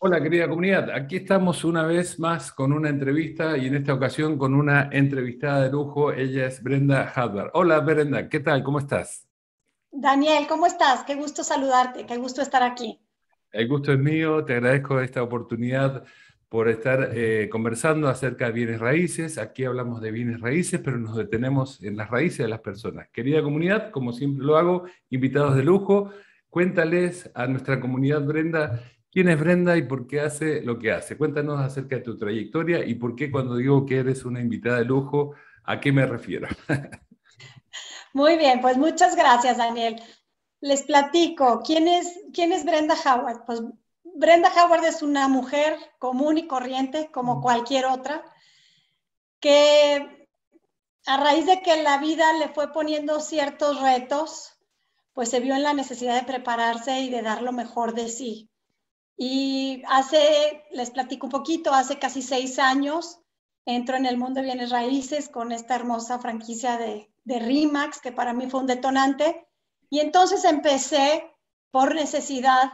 Hola querida comunidad, aquí estamos una vez más con una entrevista y en esta ocasión con una entrevistada de lujo, ella es Brenda Hadbar. Hola Brenda, ¿qué tal? ¿Cómo estás? Daniel, ¿cómo estás? Qué gusto saludarte, qué gusto estar aquí. El gusto es mío, te agradezco esta oportunidad por estar eh, conversando acerca de bienes raíces. Aquí hablamos de bienes raíces, pero nos detenemos en las raíces de las personas. Querida comunidad, como siempre lo hago, invitados de lujo, cuéntales a nuestra comunidad, Brenda, ¿Quién es Brenda y por qué hace lo que hace? Cuéntanos acerca de tu trayectoria y por qué cuando digo que eres una invitada de lujo, ¿a qué me refiero? Muy bien, pues muchas gracias, Daniel. Les platico, ¿quién es, quién es Brenda Howard? Pues Brenda Howard es una mujer común y corriente, como mm. cualquier otra, que a raíz de que la vida le fue poniendo ciertos retos, pues se vio en la necesidad de prepararse y de dar lo mejor de sí. Y hace, les platico un poquito, hace casi seis años entro en el mundo de bienes raíces con esta hermosa franquicia de, de RIMAX, que para mí fue un detonante. Y entonces empecé por necesidad,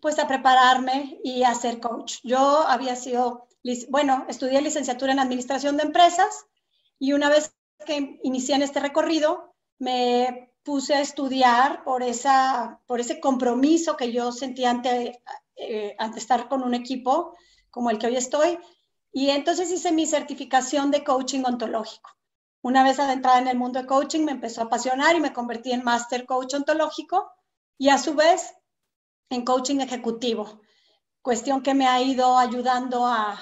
pues a prepararme y a ser coach. Yo había sido, bueno, estudié licenciatura en administración de empresas y una vez que inicié en este recorrido, me puse a estudiar por, esa, por ese compromiso que yo sentía ante, antes eh, ante estar con un equipo como el que hoy estoy. Y entonces hice mi certificación de coaching ontológico. Una vez adentrada en el mundo de coaching, me empezó a apasionar y me convertí en master coach ontológico y a su vez en coaching ejecutivo. Cuestión que me ha ido ayudando a,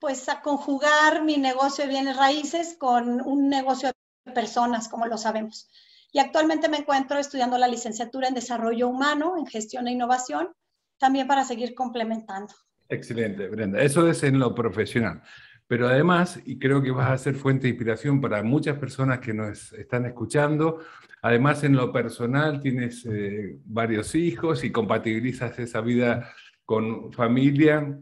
pues, a conjugar mi negocio de bienes raíces con un negocio de personas, como lo sabemos. Y actualmente me encuentro estudiando la licenciatura en Desarrollo Humano, en Gestión e Innovación, también para seguir complementando. Excelente, Brenda. Eso es en lo profesional. Pero además, y creo que vas a ser fuente de inspiración para muchas personas que nos están escuchando, además en lo personal tienes eh, varios hijos y compatibilizas esa vida con familia,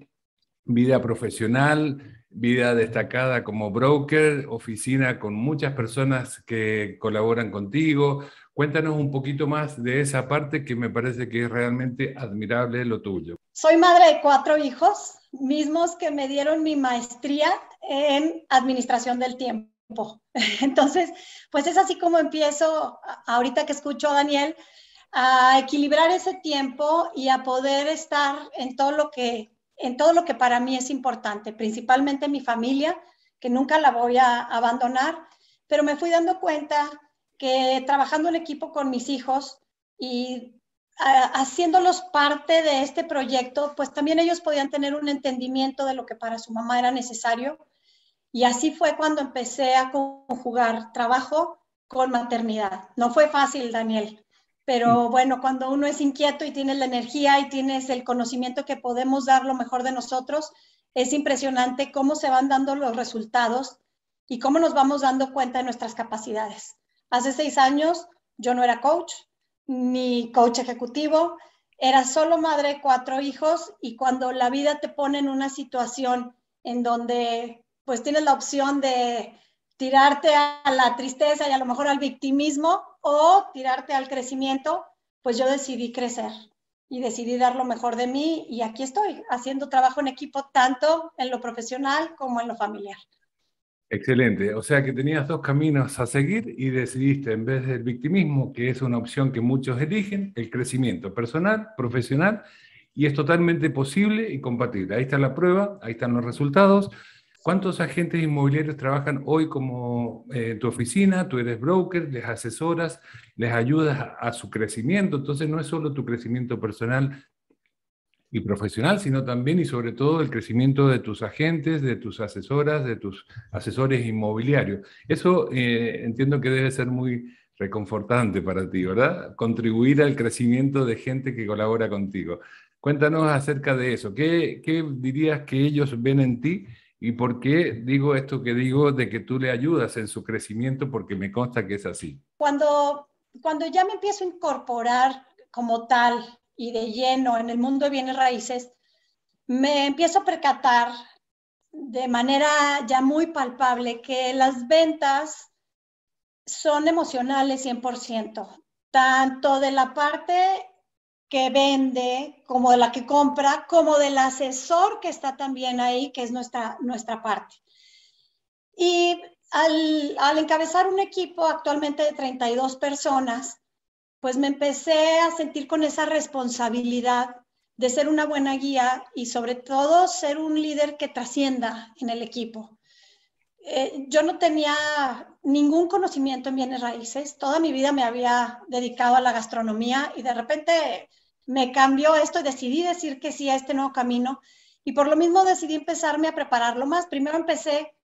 vida profesional, vida destacada como broker, oficina con muchas personas que colaboran contigo, Cuéntanos un poquito más de esa parte que me parece que es realmente admirable lo tuyo. Soy madre de cuatro hijos, mismos que me dieron mi maestría en administración del tiempo. Entonces, pues es así como empiezo ahorita que escucho a Daniel a equilibrar ese tiempo y a poder estar en todo lo que en todo lo que para mí es importante, principalmente mi familia, que nunca la voy a abandonar, pero me fui dando cuenta que trabajando en equipo con mis hijos y ah, haciéndolos parte de este proyecto, pues también ellos podían tener un entendimiento de lo que para su mamá era necesario. Y así fue cuando empecé a conjugar trabajo con maternidad. No fue fácil, Daniel, pero mm. bueno, cuando uno es inquieto y tiene la energía y tienes el conocimiento que podemos dar lo mejor de nosotros, es impresionante cómo se van dando los resultados y cómo nos vamos dando cuenta de nuestras capacidades. Hace seis años yo no era coach, ni coach ejecutivo, era solo madre de cuatro hijos y cuando la vida te pone en una situación en donde pues tienes la opción de tirarte a la tristeza y a lo mejor al victimismo o tirarte al crecimiento, pues yo decidí crecer y decidí dar lo mejor de mí y aquí estoy haciendo trabajo en equipo tanto en lo profesional como en lo familiar. Excelente. O sea que tenías dos caminos a seguir y decidiste, en vez del victimismo, que es una opción que muchos eligen, el crecimiento personal, profesional, y es totalmente posible y compatible. Ahí está la prueba, ahí están los resultados. ¿Cuántos agentes inmobiliarios trabajan hoy como eh, tu oficina? Tú eres broker, les asesoras, les ayudas a, a su crecimiento. Entonces no es solo tu crecimiento personal, y profesional, sino también y sobre todo el crecimiento de tus agentes, de tus asesoras, de tus asesores inmobiliarios. Eso eh, entiendo que debe ser muy reconfortante para ti, ¿verdad? Contribuir al crecimiento de gente que colabora contigo. Cuéntanos acerca de eso. ¿Qué, dirías que ellos ven en ti y por qué digo esto que digo de que tú le ayudas en su crecimiento? Porque me consta que es así. Cuando, cuando ya me empiezo a incorporar como tal y de lleno en el mundo de bienes raíces, me empiezo a percatar de manera ya muy palpable que las ventas son emocionales 100%, tanto de la parte que vende como de la que compra, como del asesor que está también ahí, que es nuestra, nuestra parte. Y al, al encabezar un equipo actualmente de 32 personas, pues me empecé a sentir con esa responsabilidad de ser una buena guía y sobre todo ser un líder que trascienda en el equipo. Eh, yo no tenía ningún conocimiento en bienes raíces, toda mi vida me había dedicado a la gastronomía y de repente me cambió esto y decidí decir que sí a este nuevo camino y por lo mismo decidí empezarme a prepararlo más. Primero empecé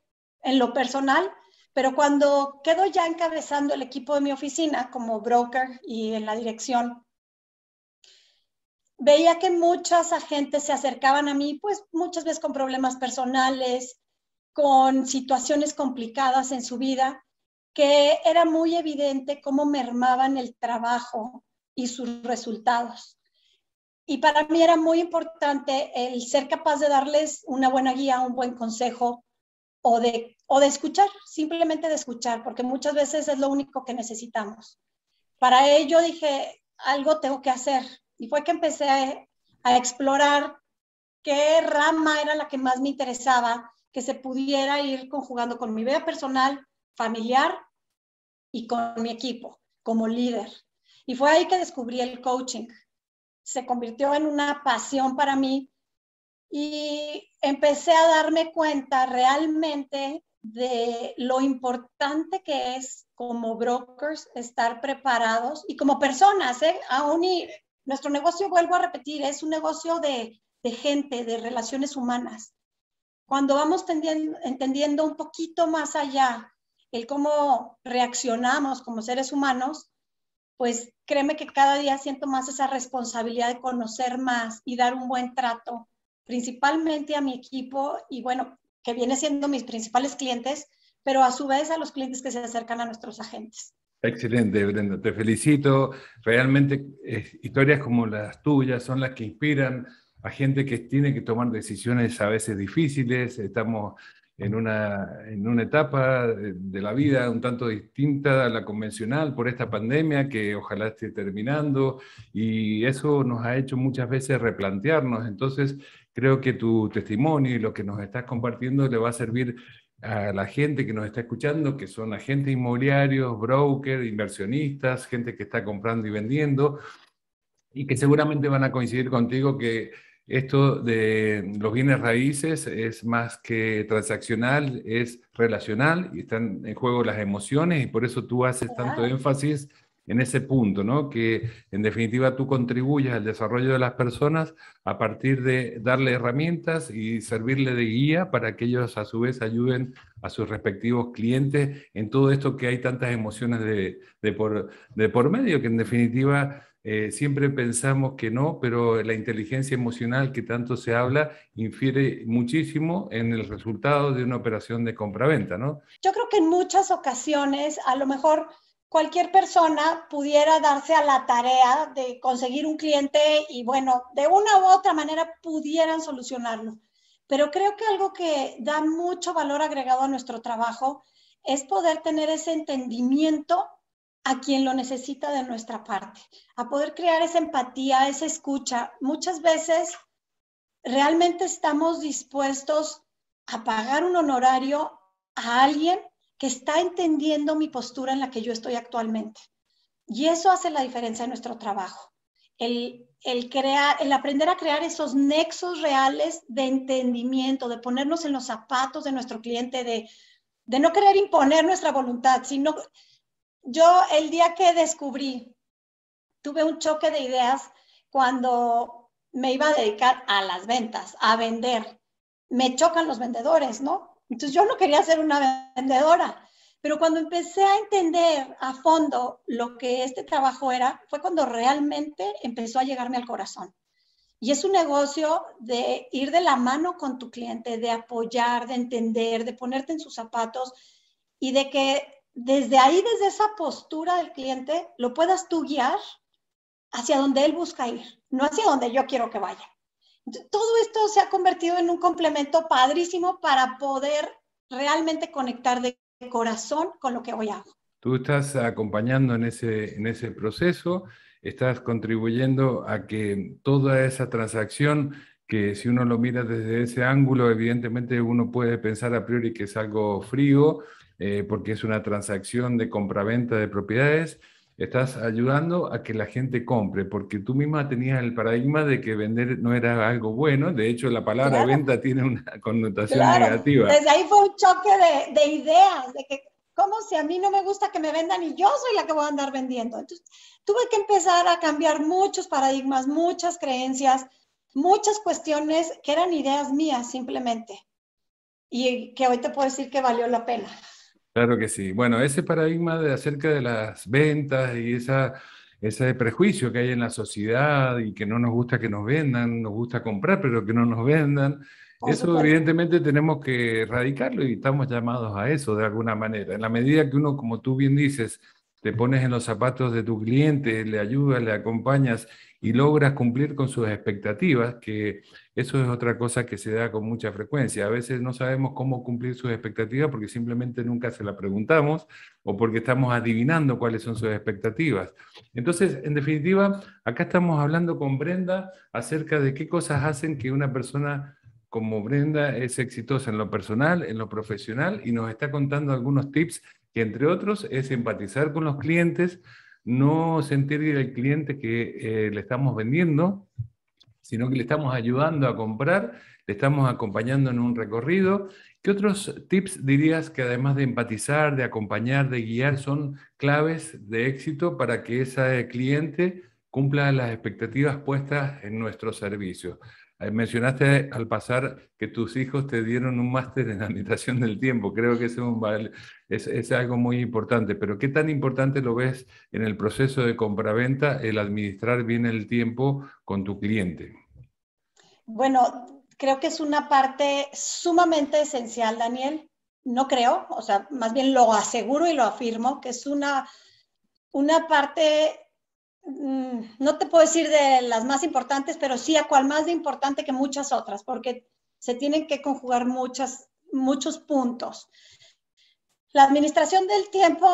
en lo personal pero cuando quedo ya encabezando el equipo de mi oficina como broker y en la dirección, veía que muchas agentes se acercaban a mí, pues muchas veces con problemas personales, con situaciones complicadas en su vida, que era muy evidente cómo mermaban el trabajo y sus resultados. Y para mí era muy importante el ser capaz de darles una buena guía, un buen consejo o de o de escuchar, simplemente de escuchar, porque muchas veces es lo único que necesitamos. Para ello dije, algo tengo que hacer. Y fue que empecé a, explorar qué rama era la que más me interesaba, que se pudiera ir conjugando con mi vida personal, familiar y con mi equipo como líder. Y fue ahí que descubrí el coaching. Se convirtió en una pasión para mí y empecé a darme cuenta realmente de lo importante que es como brokers estar preparados y como personas, ¿eh? aún y nuestro negocio, vuelvo a repetir, es un negocio de, gente, de relaciones humanas. Cuando vamos entendiendo un poquito más allá el cómo reaccionamos como seres humanos, pues créeme que cada día siento más esa responsabilidad de conocer más y dar un buen trato, principalmente a mi equipo y bueno, que viene siendo mis principales clientes, pero a su vez a los clientes que se acercan a nuestros agentes. Excelente, Brenda, te felicito. Realmente eh, historias como las tuyas son las que inspiran a gente que tiene que tomar decisiones a veces difíciles. Estamos en una, en una etapa de la vida un tanto distinta a la convencional por esta pandemia que ojalá esté terminando y eso nos ha hecho muchas veces replantearnos. Entonces, Creo que tu testimonio y lo que nos estás compartiendo le va a servir a la gente que nos está escuchando, que son agentes inmobiliarios, brokers, inversionistas, gente que está comprando y vendiendo, y que seguramente van a coincidir contigo que esto de los bienes raíces es más que transaccional, es relacional y están en juego las emociones y por eso tú haces tanto énfasis en ese punto, ¿no? que en definitiva tú contribuyas al desarrollo de las personas a partir de darle herramientas y servirle de guía para que ellos a su vez ayuden a sus respectivos clientes en todo esto que hay tantas emociones de, por, de por medio, que en definitiva eh, siempre pensamos que no, pero la inteligencia emocional que tanto se habla infiere muchísimo en el resultado de una operación de compraventa, ¿no? Yo creo que en muchas ocasiones, a lo mejor cualquier persona pudiera darse a la tarea de conseguir un cliente y bueno, de una u otra manera pudieran solucionarlo. Pero creo que algo que da mucho valor agregado a nuestro trabajo es poder tener ese entendimiento a quien lo necesita de nuestra parte, a poder crear esa empatía, esa escucha. Muchas veces realmente estamos dispuestos a pagar un honorario a alguien que está entendiendo mi postura en la que yo estoy actualmente. Y eso hace la diferencia en nuestro trabajo. El, el aprender a crear esos nexos reales de entendimiento, de ponernos en los zapatos de nuestro cliente, de, de no querer imponer nuestra voluntad, sino yo el día que descubrí, tuve un choque de ideas cuando me iba a dedicar a las ventas, a vender. Me chocan los vendedores, ¿no? Entonces yo no quería ser una vendedora, pero cuando empecé a entender a fondo lo que este trabajo era, fue cuando realmente empezó a llegarme al corazón. Y es un negocio de ir de la mano con tu cliente, de apoyar, de entender, de ponerte en sus zapatos y de que desde ahí, desde esa postura del cliente, lo puedas tú guiar hacia donde él busca ir, no hacia donde yo quiero que vaya todo esto se ha convertido en un complemento padrísimo para poder realmente conectar de corazón con lo que voy a hacer. Tú estás acompañando en ese, proceso, estás contribuyendo a que toda esa transacción, que si uno lo mira desde ese ángulo, evidentemente uno puede pensar a priori que es algo frío, eh, porque es una transacción de compra-venta de propiedades, Estás ayudando a que la gente compre, porque tú misma tenías el paradigma de que vender no era algo bueno. De hecho, la palabra venta tiene una connotación negativa. Desde ahí fue un choque de, de ideas, de que ¿cómo si a mí no me gusta que me vendan y yo soy la que voy a andar vendiendo? Entonces, tuve que empezar a cambiar muchos paradigmas, muchas creencias, muchas cuestiones que eran ideas mías simplemente. Y que hoy te puedo decir que valió la pena. Claro que sí. Bueno, ese paradigma de acerca de las ventas y esa, ese prejuicio que hay en la sociedad y que no nos gusta que nos vendan, nos gusta comprar, pero que no nos vendan, eso evidentemente tenemos que erradicarlo y estamos llamados a eso de alguna manera. En la medida que uno, como tú bien dices, te pones en los zapatos de tu cliente, le ayudas, le acompañas y logras cumplir con sus expectativas, que eso es otra cosa que se da con mucha frecuencia. A veces no sabemos cómo cumplir sus expectativas porque simplemente nunca se la preguntamos o porque estamos adivinando cuáles son sus expectativas. Entonces, en definitiva, acá estamos hablando con Brenda acerca de qué cosas hacen que una persona como Brenda es exitosa en lo personal, en lo profesional y nos está contando algunos tips que entre otros es empatizar con los clientes, no sentir el cliente que eh, le estamos vendiendo, sino que le estamos ayudando a comprar, le estamos acompañando en un recorrido. ¿Qué otros tips dirías que además de empatizar, de acompañar, de guiar, son claves de éxito para que ese cliente cumpla las expectativas puestas en nuestro servicio? Eh, mencionaste al pasar que tus hijos te dieron un máster en administración del tiempo. Creo que es, es, algo muy importante. Pero ¿qué tan importante lo ves en el proceso de compra-venta, el administrar bien el tiempo con tu cliente? Bueno, creo que es una parte sumamente esencial, Daniel. No creo, o sea, más bien lo aseguro y lo afirmo, que es una, una parte Mm, no te puedo decir de las más importantes, pero sí a cual más importante que muchas otras, porque se tienen que conjugar muchas, muchos puntos. La administración del tiempo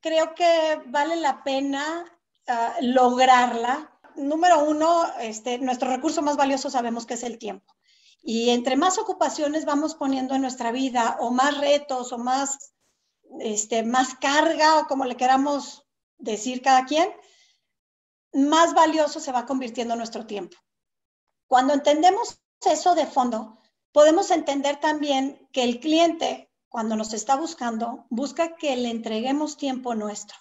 creo que vale la pena ah, lograrla. Número uno, este, nuestro recurso más valioso sabemos que es el tiempo. Y entre más ocupaciones vamos poniendo en nuestra vida, o más retos, o más, este, más carga, o como le queramos decir cada quien, más valioso se va convirtiendo nuestro tiempo. Cuando entendemos eso de fondo, podemos entender también que el cliente, cuando nos está buscando, busca que le entreguemos tiempo nuestro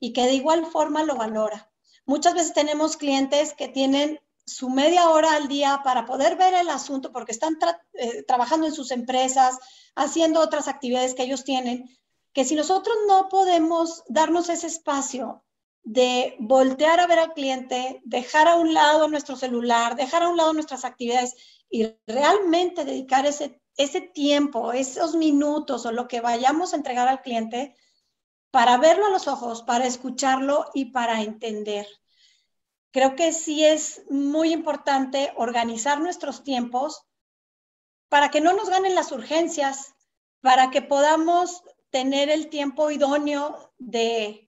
y que de igual forma lo valora. Muchas veces tenemos clientes que tienen su media hora al día para poder ver el asunto porque están eh, trabajando en sus empresas, haciendo otras actividades que ellos tienen, que si nosotros no podemos darnos ese espacio de voltear a ver al cliente, dejar a un lado nuestro celular, dejar a un lado nuestras actividades y realmente dedicar ese, ese tiempo, esos minutos o lo que vayamos a entregar al cliente para verlo a los ojos, para escucharlo y para entender. Creo que sí es muy importante organizar nuestros tiempos para que no nos ganen las urgencias, para que podamos tener el tiempo idóneo de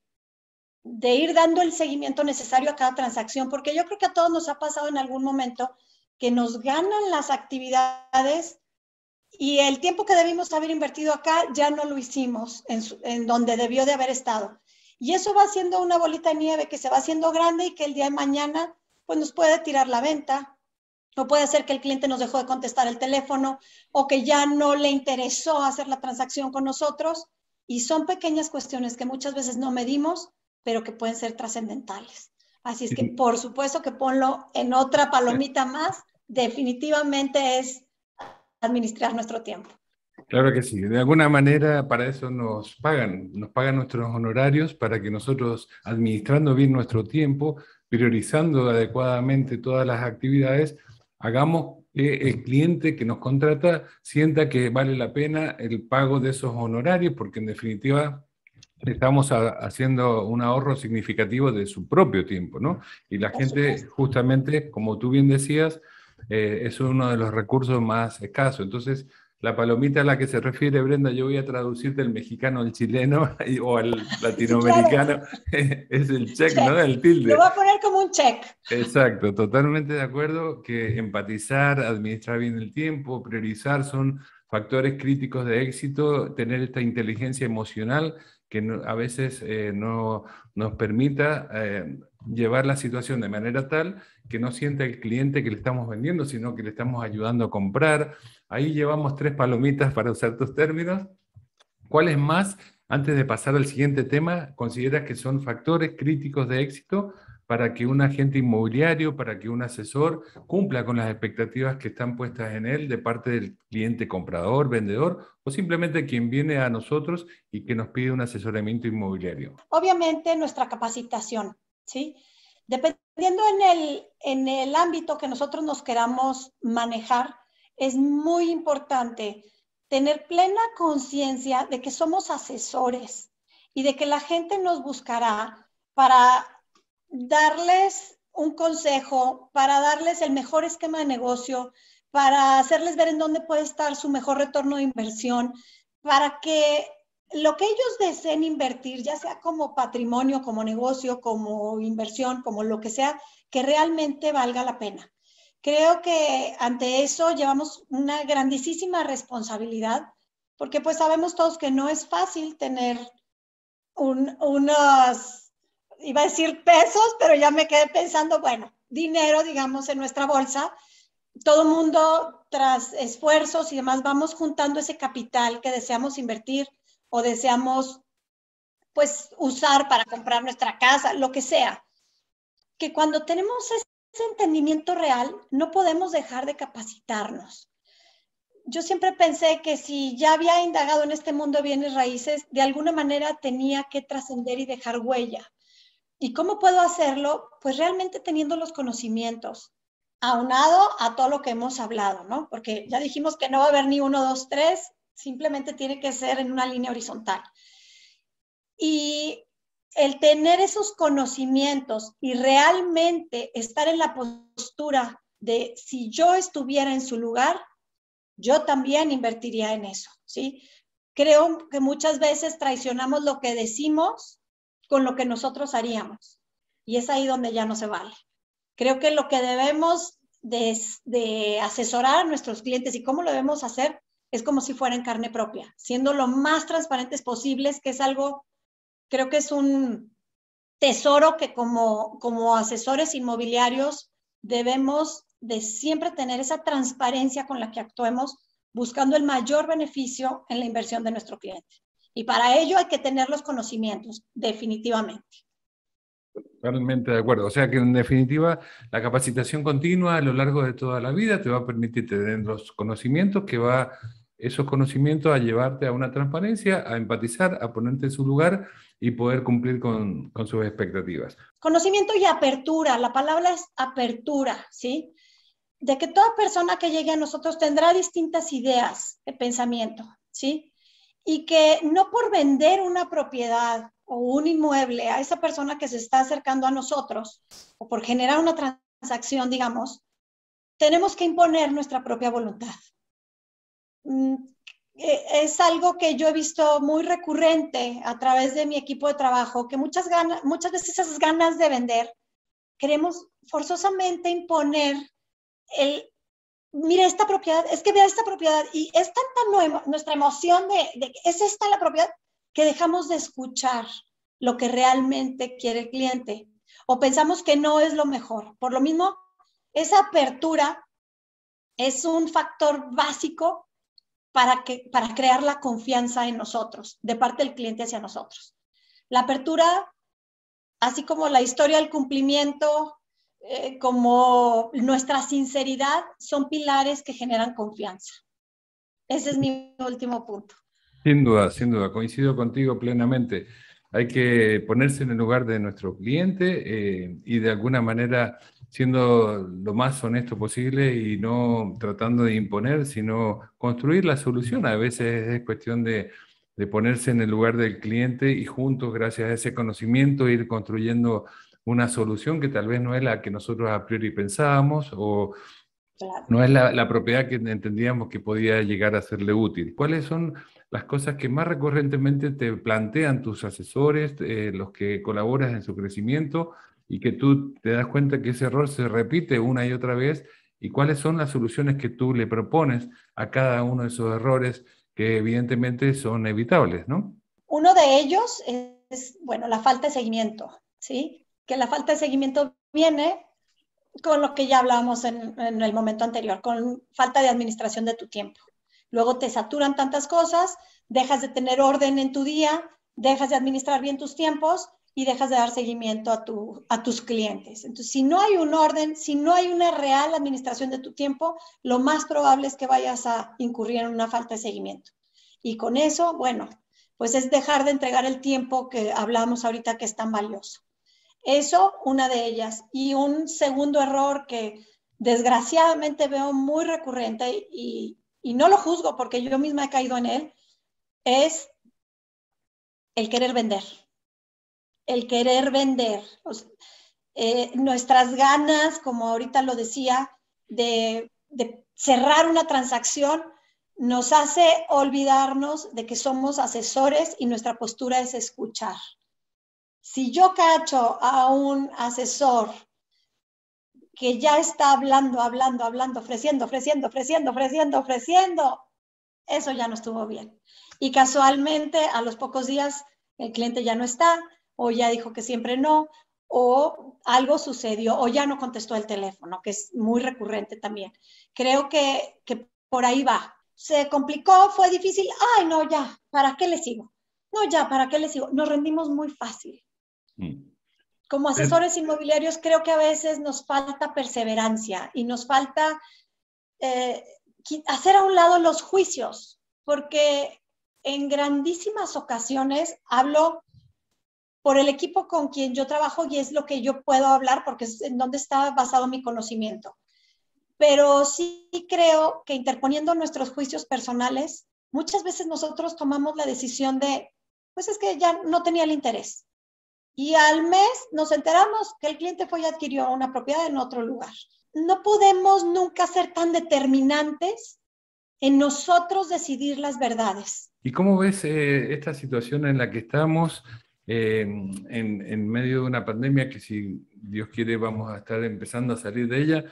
de ir dando el seguimiento necesario a cada transacción, porque yo creo que a todos nos ha pasado en algún momento que nos ganan las actividades y el tiempo que debimos haber invertido acá ya no lo hicimos en, donde debió de haber estado. Y eso va siendo una bolita de nieve que se va haciendo grande y que el día de mañana pues nos puede tirar la venta, no puede ser que el cliente nos dejó de contestar el teléfono o que ya no le interesó hacer la transacción con nosotros. Y son pequeñas cuestiones que muchas veces no medimos pero que pueden ser trascendentales. Así es que por supuesto que ponlo en otra palomita más, definitivamente es administrar nuestro tiempo. Claro que sí. De alguna manera para eso nos pagan, nos pagan nuestros honorarios para que nosotros, administrando bien nuestro tiempo, priorizando adecuadamente todas las actividades, hagamos que el cliente que nos contrata sienta que vale la pena el pago de esos honorarios, porque en definitiva estamos haciendo un ahorro significativo de su propio tiempo, ¿no? Y la gente, justamente, como tú bien decías, eh, es uno de los recursos más escasos. Entonces, la palomita a la que se refiere Brenda, yo voy a traducir del mexicano al chileno o al latinoamericano, es el check, ¿no? El tilde. Lo voy a poner como un check. Exacto, totalmente de acuerdo que empatizar, administrar bien el tiempo, priorizar son factores críticos de éxito, tener esta inteligencia emocional que a veces eh, no nos permita eh, llevar la situación de manera tal que no sienta el cliente que le estamos vendiendo, sino que le estamos ayudando a comprar. Ahí llevamos tres palomitas para usar tus términos. ¿Cuáles más, antes de pasar al siguiente tema, consideras que son factores críticos de éxito para que un agente inmobiliario, para que un asesor cumpla con las expectativas que están puestas en él de parte del cliente comprador, vendedor o simplemente quien viene a nosotros y que nos pide un asesoramiento inmobiliario? Obviamente nuestra capacitación, ¿sí? Dependiendo en el, en el ámbito que nosotros nos queramos manejar, es muy importante tener plena conciencia de que somos asesores y de que la gente nos buscará para darles un consejo, para darles el mejor esquema de negocio, para hacerles ver en dónde puede estar su mejor retorno de inversión, para que lo que ellos deseen invertir, ya sea como patrimonio, como negocio, como inversión, como lo que sea, que realmente valga la pena. Creo que ante eso llevamos una grandísima responsabilidad, porque pues sabemos todos que no es fácil tener un, iba a decir pesos, pero ya me quedé pensando, bueno, dinero, digamos, en nuestra bolsa. Todo mundo, tras esfuerzos y demás, vamos juntando ese capital que deseamos invertir o deseamos, pues, usar para comprar nuestra casa, lo que sea. Que cuando tenemos ese entendimiento real, no podemos dejar de capacitarnos. Yo siempre pensé que si ya había indagado en este mundo de bienes raíces, de alguna manera tenía que trascender y dejar huella ¿Y cómo puedo hacerlo? Pues realmente teniendo los conocimientos, aunado a todo lo que hemos hablado, ¿no? Porque ya dijimos que no va a haber ni uno, dos, tres, simplemente tiene que ser en una línea horizontal. Y el tener esos conocimientos y realmente estar en la postura de si yo estuviera en su lugar, yo también invertiría en eso, ¿sí? Creo que muchas veces traicionamos lo que decimos con lo que nosotros haríamos. Y es ahí donde ya no se vale. Creo que lo que debemos de, asesorar a nuestros clientes y cómo lo debemos hacer es como si fuera en carne propia, siendo lo más transparentes posibles, que es algo, creo que es un tesoro que como, como asesores inmobiliarios debemos de siempre tener esa transparencia con la que actuemos, buscando el mayor beneficio en la inversión de nuestro cliente. Y para ello hay que tener los conocimientos, definitivamente. Totalmente de acuerdo. O sea que en definitiva la capacitación continua a lo largo de toda la vida te va a permitir tener los conocimientos que va esos conocimientos a llevarte a una transparencia, a empatizar, a ponerte en su lugar y poder cumplir con, con sus expectativas. Conocimiento y apertura. La palabra es apertura, ¿sí? De que toda persona que llegue a nosotros tendrá distintas ideas de pensamiento, ¿sí? y que no por vender una propiedad o un inmueble a esa persona que se está acercando a nosotros o por generar una transacción, digamos, tenemos que imponer nuestra propia voluntad. Mm, eh, es algo que yo he visto muy recurrente a través de mi equipo de trabajo, que muchas, ganas, muchas veces esas ganas de vender queremos forzosamente imponer el mira esta propiedad, es que vea esta propiedad y es tanta nuestra emoción de, que es esta la propiedad que dejamos de escuchar lo que realmente quiere el cliente o pensamos que no es lo mejor. Por lo mismo, esa apertura es un factor básico para, que, para crear la confianza en nosotros, de parte del cliente hacia nosotros. La apertura, así como la historia del cumplimiento, eh, como nuestra sinceridad son pilares que generan confianza. Ese es mi último punto. Sin duda, sin duda, coincido contigo plenamente. Hay que ponerse en el lugar de nuestro cliente eh, y de alguna manera siendo lo más honesto posible y no tratando de imponer, sino construir la solución. A veces es cuestión de, de ponerse en el lugar del cliente y juntos, gracias a ese conocimiento, ir construyendo una solución que tal vez no es la que nosotros a priori pensábamos o no es la, propiedad que entendíamos que podía llegar a serle útil. ¿Cuáles son las cosas que más recurrentemente te plantean tus asesores, eh, los que colaboras en su crecimiento y que tú te das cuenta que ese error se repite una y otra vez? ¿Y cuáles son las soluciones que tú le propones a cada uno de esos errores que evidentemente son evitables, ¿no? Uno de ellos es, bueno, la falta de seguimiento, ¿sí? que la falta de seguimiento viene con lo que ya hablábamos en, el momento anterior, con falta de administración de tu tiempo. Luego te saturan tantas cosas, dejas de tener orden en tu día, dejas de administrar bien tus tiempos y dejas de dar seguimiento a, a tus clientes. Entonces, si no hay un orden, si no hay una real administración de tu tiempo, lo más probable es que vayas a incurrir en una falta de seguimiento. Y con eso, bueno, pues es dejar de entregar el tiempo que hablábamos ahorita que es tan valioso. Eso, una de ellas. Y un segundo error que desgraciadamente veo muy recurrente y, no lo juzgo porque yo misma he caído en él, es el querer vender. El querer vender. Eh, nuestras ganas, como ahorita lo decía, de cerrar una transacción nos hace olvidarnos de que somos asesores y nuestra postura es escuchar. Si yo cacho a un asesor que ya está hablando, hablando, hablando, ofreciendo, ofreciendo, ofreciendo, ofreciendo, ofreciendo, eso ya no estuvo bien. Y casualmente a los pocos días el cliente ya no está, o ya dijo que siempre no, o algo sucedió, o ya no contestó el teléfono, que es muy recurrente también. Creo que, que por ahí va. Se complicó, fue difícil, ay no, ya, ¿para qué le sigo? No, ya, ¿para qué le sigo? Nos rendimos muy fácil. Mm. Como asesores inmobiliarios creo que a veces nos falta perseverancia y nos falta eh, hacer a un lado los juicios, porque en grandísimas ocasiones hablo por el equipo con quien yo trabajo y es lo que yo puedo hablar porque es en donde está basado mi conocimiento. Pero sí creo que interponiendo nuestros juicios personales, muchas veces nosotros tomamos la decisión de, pues es que ya no tenía el interés, y al mes nos enteramos que el cliente fue y adquirió una propiedad en otro lugar. No podemos nunca ser tan determinantes en nosotros decidir las verdades. ¿Y cómo ves eh, esta situación en la que estamos eh, en, medio de una pandemia que si Dios quiere vamos a estar empezando a salir de ella?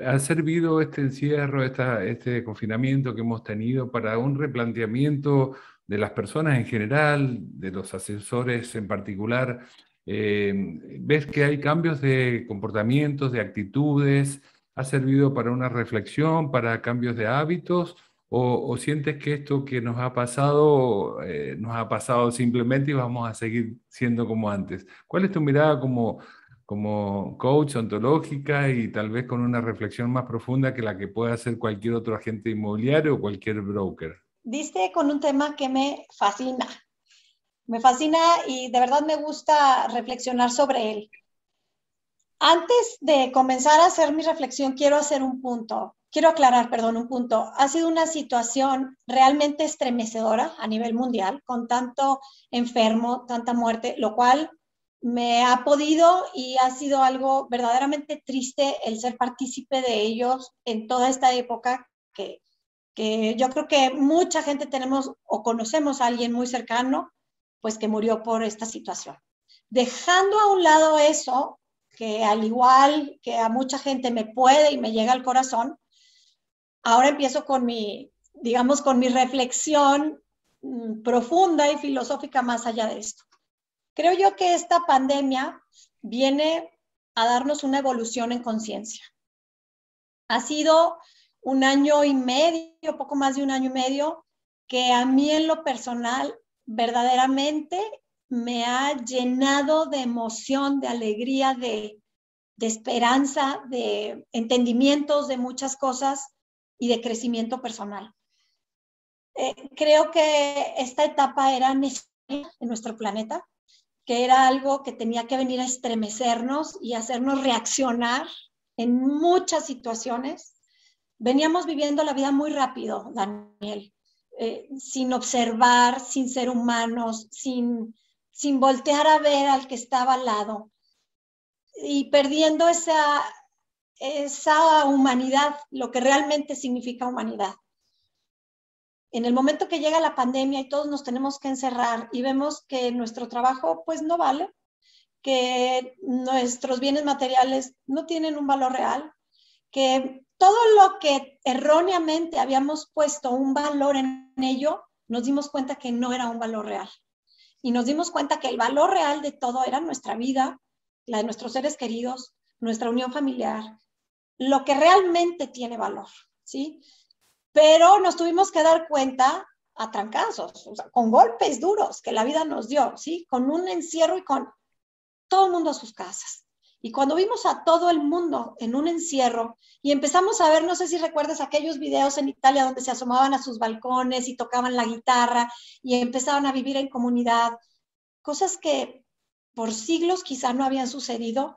¿Ha servido este encierro, este confinamiento que hemos tenido para un replanteamiento de las personas en general, de los asesores en particular, eh, ves que hay cambios de comportamientos, de actitudes, ha servido para una reflexión, para cambios de hábitos, o, sientes que esto que nos ha pasado, eh, nos ha pasado simplemente y vamos a seguir siendo como antes. ¿Cuál es tu mirada como, como coach ontológica y tal vez con una reflexión más profunda que la que puede hacer cualquier otro agente inmobiliario o cualquier broker? Diste con un tema que me fascina, me fascina y de verdad me gusta reflexionar sobre él. Antes de comenzar a hacer mi reflexión, quiero hacer un punto, quiero aclarar, perdón, un punto. Ha sido una situación realmente estremecedora a nivel mundial, con tanto enfermo, tanta muerte, lo cual me ha podido y ha sido algo verdaderamente triste el ser partícipe de ellos en toda esta época que, yo creo que mucha gente tenemos o conocemos a alguien muy cercano pues que murió por esta situación. Dejando a un lado eso, que al igual que a mucha gente me puede y me llega al corazón, ahora empiezo con mi, digamos, con mi reflexión mm, profunda y filosófica más allá de esto. Creo yo que esta pandemia viene a darnos una evolución en conciencia. Ha sido un año y medio, poco más de un año y medio, que a mí en lo personal verdaderamente me ha llenado de emoción, de alegría, de, esperanza, de entendimientos de muchas cosas y de crecimiento personal. Eh, creo que esta etapa era necesaria en nuestro planeta, que era algo que tenía que venir a estremecernos y hacernos reaccionar en muchas situaciones. Veníamos viviendo la vida muy rápido, Daniel. Eh, sin observar, sin ser humanos, sin, sin voltear a ver al que estaba al lado y perdiendo esa, esa humanidad, lo que realmente significa humanidad. En el momento que llega la pandemia y todos nos tenemos que encerrar y vemos que nuestro trabajo pues no vale, que nuestros bienes materiales no tienen un valor real, que todo lo que erróneamente habíamos puesto un valor en ello, nos dimos cuenta que no era un valor real. Y nos dimos cuenta que el valor real de todo era nuestra vida, la de nuestros seres queridos, nuestra unión familiar, lo que realmente tiene valor, ¿sí? Pero nos tuvimos que dar cuenta a trancazos, con golpes duros que la vida nos dio, ¿sí? Con un encierro y con todo el mundo a sus casas. Y cuando vimos a todo el mundo en un encierro y empezamos a ver, no sé si recuerdas aquellos videos en Italia donde se asomaban a sus balcones y tocaban la guitarra y empezaban a vivir en comunidad, cosas que por siglos quizá no habían sucedido.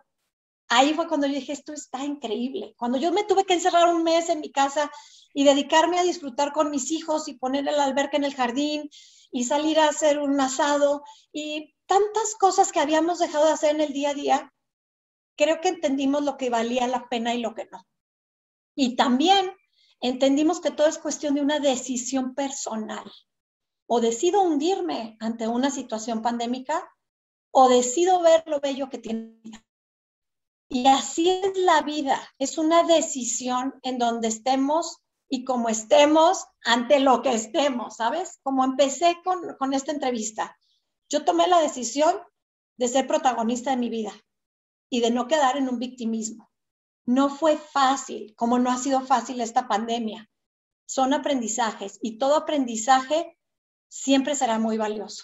Ahí fue cuando yo dije, esto está increíble. Cuando yo me tuve que encerrar un mes en mi casa y dedicarme a disfrutar con mis hijos y poner el alberca en el jardín y salir a hacer un asado y tantas cosas que habíamos dejado de hacer en el día a día, creo que entendimos lo que valía la pena y lo que no. Y también entendimos que todo es cuestión de una decisión personal. O decido hundirme ante una situación pandémica o decido ver lo bello que tiene. Y así es la vida, es una decisión en donde estemos y como estemos ante lo que estemos, ¿sabes? Como empecé con, con esta entrevista, yo tomé la decisión de ser protagonista de mi vida y de no quedar en un victimismo. No fue fácil, como no ha sido fácil esta pandemia. Son aprendizajes y todo aprendizaje siempre será muy valioso.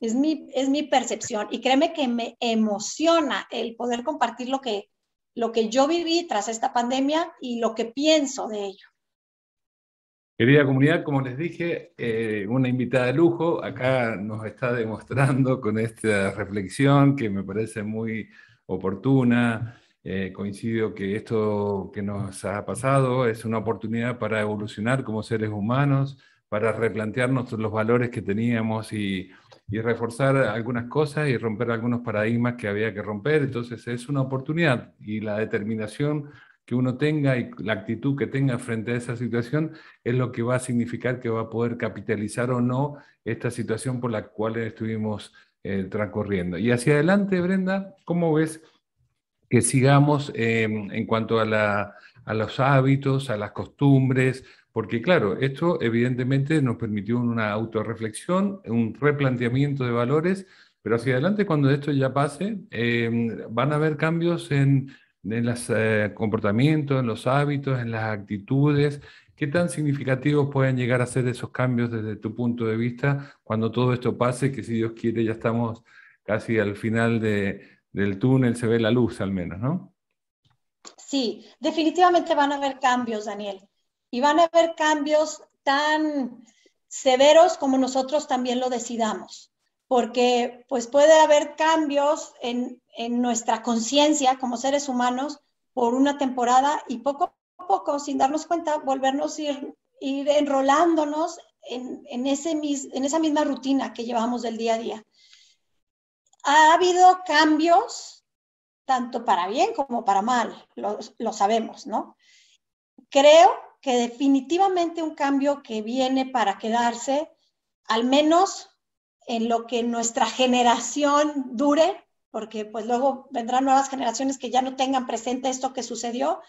Es mi, es mi percepción y créeme que me emociona el poder compartir lo que, lo que yo viví tras esta pandemia y lo que pienso de ello. Querida comunidad, como les dije, eh, una invitada de lujo acá nos está demostrando con esta reflexión que me parece muy oportuna. Eh, coincido que esto que nos ha pasado es una oportunidad para evolucionar como seres humanos, para replantearnos los valores que teníamos y, y reforzar algunas cosas y romper algunos paradigmas que había que romper. Entonces es una oportunidad y la determinación que uno tenga y la actitud que tenga frente a esa situación es lo que va a significar que va a poder capitalizar o no esta situación por la cual estuvimos eh, transcurriendo. Y hacia adelante, Brenda, ¿cómo ves que sigamos em, en cuanto a, a los hábitos, a las costumbres? Porque claro, esto evidentemente nos permitió una autorreflexión, un replanteamiento de valores, pero hacia adelante cuando esto ya pase, em, van a haber cambios en, en los eh, comportamientos, en los hábitos, en las actitudes, ¿Qué tan significativos pueden llegar a ser esos cambios desde tu punto de vista cuando todo esto pase, que si Dios quiere ya estamos casi al final del túnel, se ve la luz al menos, ¿no? Sí, definitivamente van a haber cambios, Daniel. Y van a haber cambios tan severos como nosotros también lo decidamos, porque pues puede haber cambios en, en nuestra conciencia como seres humanos por una temporada y poco poco, sin darnos cuenta, volvernos ir, ir enrolándonos en, en, ese en esa misma rutina que llevamos del día a día. Ha habido cambios, tanto para bien como para mal, lo, lo sabemos, ¿no? Creo que definitivamente un cambio que viene para quedarse, al menos en lo que nuestra generación dure, porque pues luego vendrán nuevas generaciones que ya no tengan presente esto que sucedió,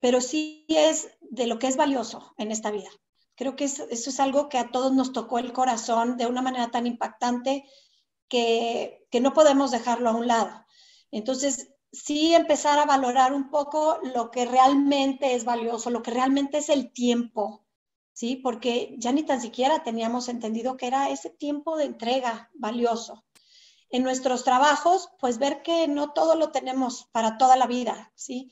pero sí es de lo que es valioso en esta vida. Creo que eso, es algo que a todos nos tocó el corazón de una manera tan impactante que no podemos dejarlo a un lado. Entonces, sí empezar a valorar un poco lo que realmente es valioso, lo que realmente es el tiempo, ¿sí? Porque ya ni tan siquiera teníamos entendido que era ese tiempo de entrega valioso. En nuestros trabajos, pues ver que no todo lo tenemos para toda la vida, ¿sí?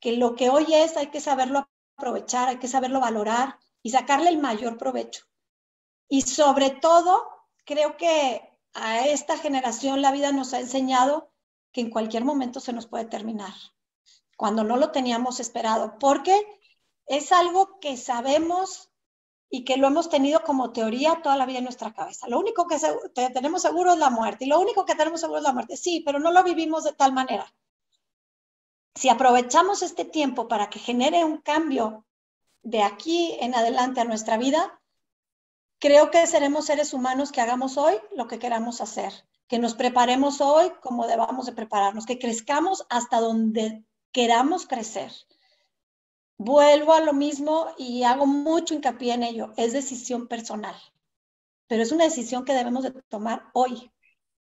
que lo que hoy es hay que saberlo aprovechar, hay que saberlo valorar y sacarle el mayor provecho. Y sobre todo, creo que a esta generación la vida nos ha enseñado que en cualquier momento se nos puede terminar, cuando no lo teníamos esperado, porque es algo que sabemos y que lo hemos tenido como teoría toda la vida en nuestra cabeza. Lo único que tenemos seguro es la muerte y lo único que tenemos seguro es la muerte. Sí, pero no lo vivimos de tal manera si aprovechamos este tiempo para que genere un cambio de aquí en adelante a nuestra vida, creo que seremos seres humanos que hagamos hoy lo que queramos hacer, que nos preparemos hoy como debamos de prepararnos, que crezcamos hasta donde queramos crecer. Vuelvo a lo mismo y hago mucho hincapié en ello, es decisión personal, pero es una decisión que debemos de tomar hoy,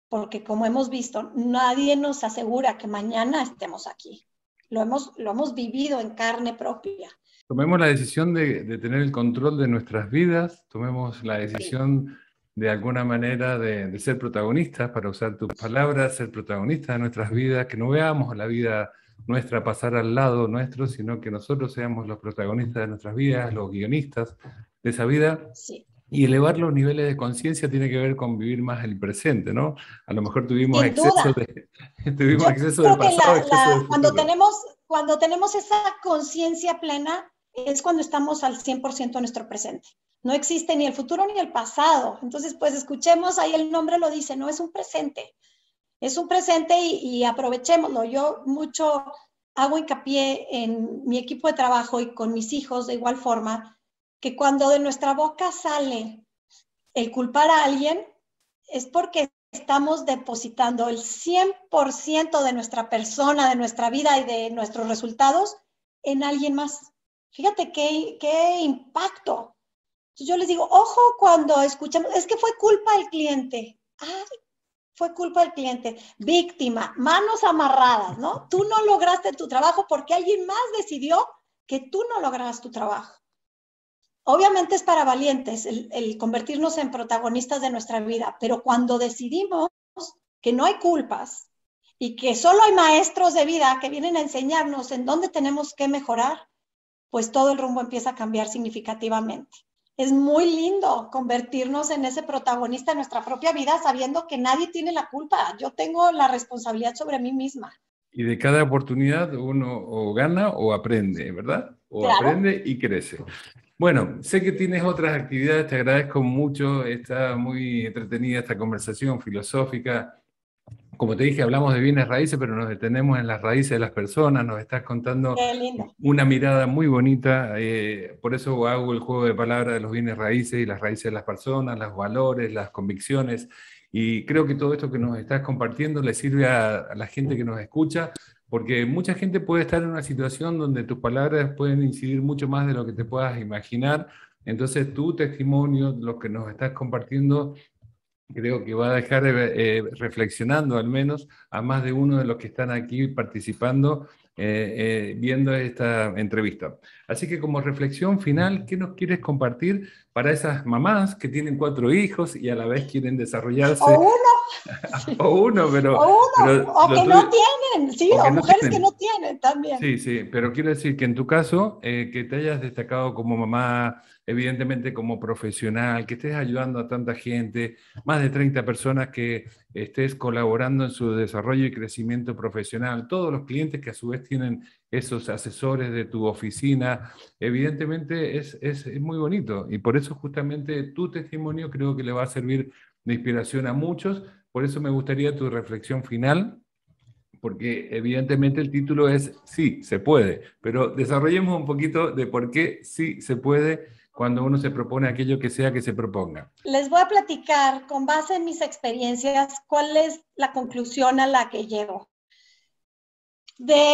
porque como hemos visto, nadie nos asegura que mañana estemos aquí lo hemos, lo hemos vivido en carne propia. Tomemos la decisión de, tener el control de nuestras vidas, tomemos la decisión de alguna manera de, ser protagonistas, para usar tus palabras, ser protagonistas de nuestras vidas, que no veamos la vida nuestra pasar al lado nuestro, sino que nosotros seamos los protagonistas de nuestras vidas, los guionistas de esa vida sí. Y elevar los niveles de conciencia tiene que ver con vivir más el presente, ¿no? A lo mejor tuvimos exceso de, pasado, cuando tenemos cuando tenemos esa conciencia plena es cuando estamos al 100% en nuestro presente. No existe ni el futuro ni el pasado. Entonces, pues escuchemos, ahí el nombre lo dice, no es un presente. Es un presente y, y aprovechémoslo. Yo mucho hago hincapié en mi equipo de trabajo y con mis hijos de igual forma que cuando de nuestra boca sale el culpar a alguien, es porque estamos depositando el 100% de nuestra persona, de nuestra vida y de nuestros resultados en alguien más. Fíjate qué, qué impacto. Yo les digo, ojo cuando escuchamos, es que fue culpa del cliente. fue culpa del cliente. Víctima, manos amarradas, ¿no? Tú no lograste tu trabajo porque alguien más decidió que tú no lograste tu trabajo. Obviamente es para valientes el, convertirnos en protagonistas de nuestra vida, pero cuando decidimos que no hay culpas y que solo hay maestros de vida que vienen a enseñarnos en dónde tenemos que mejorar, pues todo el rumbo empieza a cambiar significativamente. Es muy lindo convertirnos en ese protagonista de nuestra propia vida sabiendo que nadie tiene la culpa. Yo tengo la responsabilidad sobre mí misma. Y de cada oportunidad uno o gana o aprende, ¿verdad? O aprende y crece. Bueno, sé que tienes otras actividades, te agradezco mucho, está muy entretenida esta conversación filosófica. Como te dije, hablamos de bienes raíces, pero nos detenemos en las raíces de las personas, nos estás contando una mirada muy bonita, eh, por eso hago el juego de palabras de los bienes raíces y las raíces de las personas, los valores, las convicciones, y creo que todo esto que nos estás compartiendo le sirve a la gente que nos escucha porque mucha gente puede estar en una situación donde tus palabras pueden incidir mucho más de lo que te puedas imaginar. Entonces tu testimonio, lo que nos estás compartiendo, creo que va a dejar eh, eh, reflexionando al menos a más de uno de los que están aquí participando eh, viendo esta entrevista. Así que como reflexión final, ¿qué nos quieres compartir para esas mamás que tienen cuatro hijos y a la vez quieren desarrollarse? O uno. o uno, pero... O, uno, o que no tienen, sí, o, mujeres que no tienen también. Sí, sí, pero quiero decir que en tu caso, eh, que te hayas destacado como mamá, evidentemente como profesional, que estés ayudando a tanta gente, más de 30 personas que estés colaborando en su desarrollo y crecimiento profesional, todos los clientes que a su vez tienen esos asesores de tu oficina, evidentemente es, es, muy bonito. Y por eso justamente tu testimonio creo que le va a servir de inspiración a muchos. Por eso me gustaría tu reflexión final, porque evidentemente el título es Sí, se puede. Pero desarrollemos un poquito de por qué sí se puede cuando uno se propone aquello que sea que se proponga. Les voy a platicar con base en mis experiencias cuál es la conclusión a la que llego. De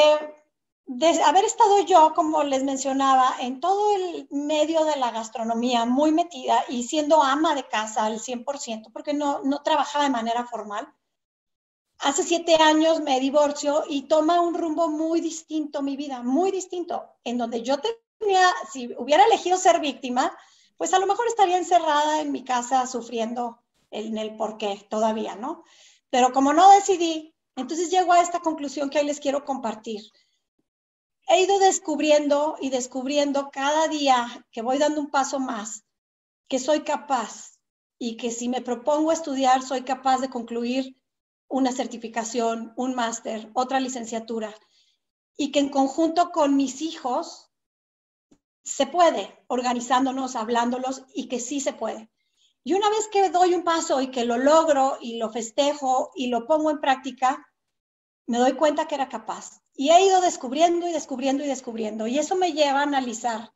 de haber estado yo, como les mencionaba, en todo el medio de la gastronomía, muy metida y siendo ama de casa al 100%, porque no, no trabajaba de manera formal, hace siete años me divorcio y toma un rumbo muy distinto mi vida, muy distinto, en donde yo tenía, si hubiera elegido ser víctima, pues a lo mejor estaría encerrada en mi casa sufriendo en el porqué todavía, ¿no? Pero como no decidí, entonces llego a esta conclusión que hoy les quiero compartir he ido descubriendo y descubriendo cada día que voy dando un paso más, que soy capaz y que si me propongo estudiar, soy capaz de concluir una certificación, un máster, otra licenciatura, y que en conjunto con mis hijos se puede, organizándonos, hablándolos, y que sí se puede. Y una vez que doy un paso y que lo logro y lo festejo y lo pongo en práctica, me doy cuenta que era capaz. Y he ido descubriendo y descubriendo y descubriendo. Y eso me lleva a analizar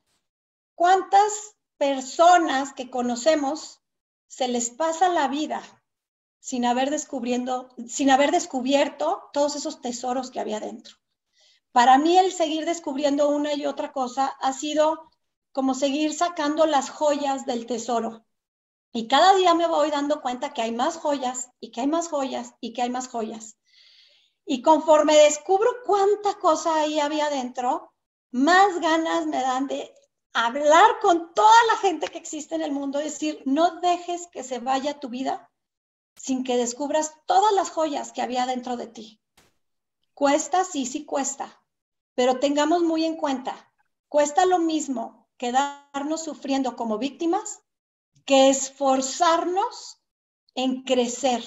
cuántas personas que conocemos se les pasa la vida sin haber, descubriendo, sin haber descubierto todos esos tesoros que había dentro. Para mí el seguir descubriendo una y otra cosa ha sido como seguir sacando las joyas del tesoro. Y cada día me voy dando cuenta que hay más joyas y que hay más joyas y que hay más joyas. Y conforme descubro cuánta cosa ahí había dentro, más ganas me dan de hablar con toda la gente que existe en el mundo, decir, no dejes que se vaya tu vida sin que descubras todas las joyas que había dentro de ti. Cuesta, sí, sí cuesta, pero tengamos muy en cuenta, cuesta lo mismo quedarnos sufriendo como víctimas que esforzarnos en crecer,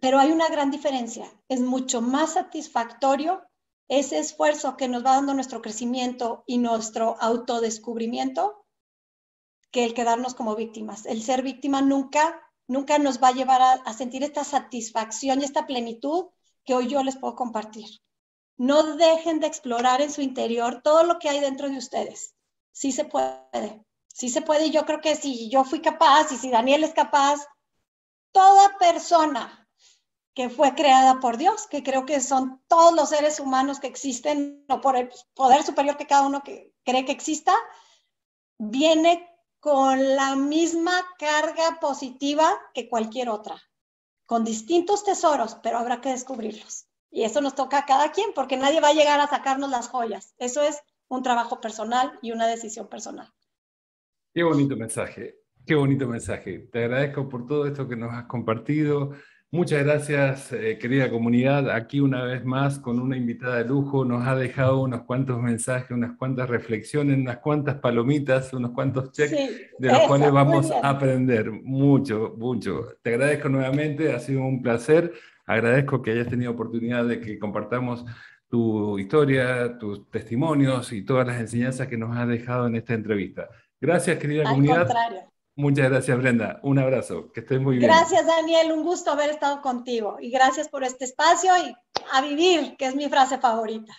pero hay una gran diferencia. Es mucho más satisfactorio ese esfuerzo que nos va dando nuestro crecimiento y nuestro autodescubrimiento que el quedarnos como víctimas. El ser víctima nunca, nunca nos va a llevar a, sentir esta satisfacción y esta plenitud que hoy yo les puedo compartir. No dejen de explorar en su interior todo lo que hay dentro de ustedes. Sí se puede, sí se puede. Y yo creo que si yo fui capaz y si Daniel es capaz, toda persona que fue creada por Dios, que creo que son todos los seres humanos que existen, o por el poder superior que cada uno que cree que exista, viene con la misma carga positiva que cualquier otra, con distintos tesoros, pero habrá que descubrirlos. Y eso nos toca a cada quien, porque nadie va a llegar a sacarnos las joyas. Eso es un trabajo personal y una decisión personal. Qué bonito mensaje, qué bonito mensaje. Te agradezco por todo esto que nos has compartido. Muchas gracias, eh, querida comunidad. Aquí una vez más con una invitada de lujo nos ha dejado unos cuantos mensajes, unas cuantas reflexiones, unas cuantas palomitas, unos cuantos checks de los cuales vamos a aprender mucho, mucho. Te agradezco nuevamente, ha sido un placer. Agradezco que hayas tenido oportunidad de que compartamos tu historia, tus testimonios y todas las enseñanzas que nos has dejado en esta entrevista. Gracias, querida comunidad. Muchas gracias, Brenda. Un abrazo. Que estés muy bien. Gracias, Daniel. Un gusto haber estado contigo. Y gracias por este espacio y a vivir, que es mi frase favorita.